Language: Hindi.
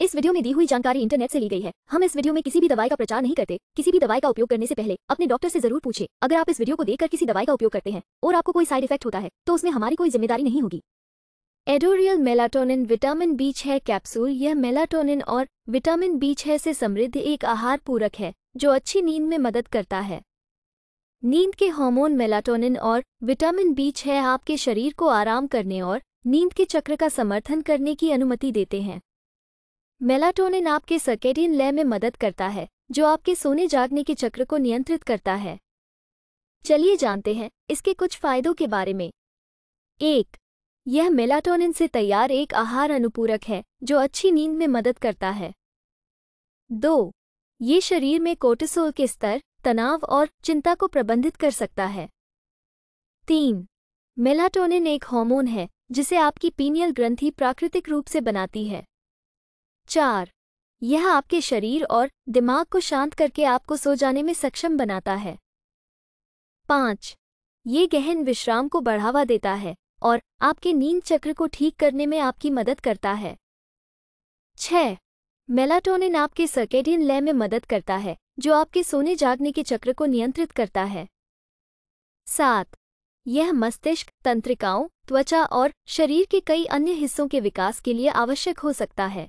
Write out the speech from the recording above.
इस वीडियो में दी हुई जानकारी इंटरनेट से ली गई है हम इस वीडियो में किसी भी दवाई का प्रचार नहीं करते किसी भी दवाई का उपयोग करने से पहले अपने डॉक्टर से जरूर पूछे अगर आप इस वीडियो को देखकर किसी दवाई का उपयोग करते हैं और आपको कोई साइड इफेक्ट होता है तो उसमें हमारी कोई जिम्मेदारी नहीं होगी एडोरियल मेलाटोनिन विटामिन बी छह कैप्सूल यह मेलाटोनिन और विटामिन बी छह से समृद्ध एक आहार पूरक है जो अच्छी नींद में मदद करता है नींद के हार्मोन मेलाटोनिन और विटामिन बी छह आपके शरीर को आराम करने और नींद के चक्र का समर्थन करने की अनुमति देते हैं मेलाटोनिन आपके सर्केडियन लय में मदद करता है जो आपके सोने जागने के चक्र को नियंत्रित करता है चलिए जानते हैं इसके कुछ फायदों के बारे में एक यह मेलाटोनिन से तैयार एक आहार अनुपूरक है जो अच्छी नींद में मदद करता है दो ये शरीर में कोर्टिसोल के स्तर तनाव और चिंता को प्रबंधित कर सकता है तीन मेलाटोनिन एक हार्मोन है जिसे आपकी पीनियल ग्रंथि प्राकृतिक रूप से बनाती है चार यह आपके शरीर और दिमाग को शांत करके आपको सो जाने में सक्षम बनाता है पांच ये गहन विश्राम को बढ़ावा देता है और आपके नींद चक्र को ठीक करने में आपकी मदद करता है छ मेलाटोनिन आपके सर्केडियन लय में मदद करता है जो आपके सोने जागने के चक्र को नियंत्रित करता है सात यह मस्तिष्क तंत्रिकाओं त्वचा और शरीर के कई अन्य हिस्सों के विकास के लिए आवश्यक हो सकता है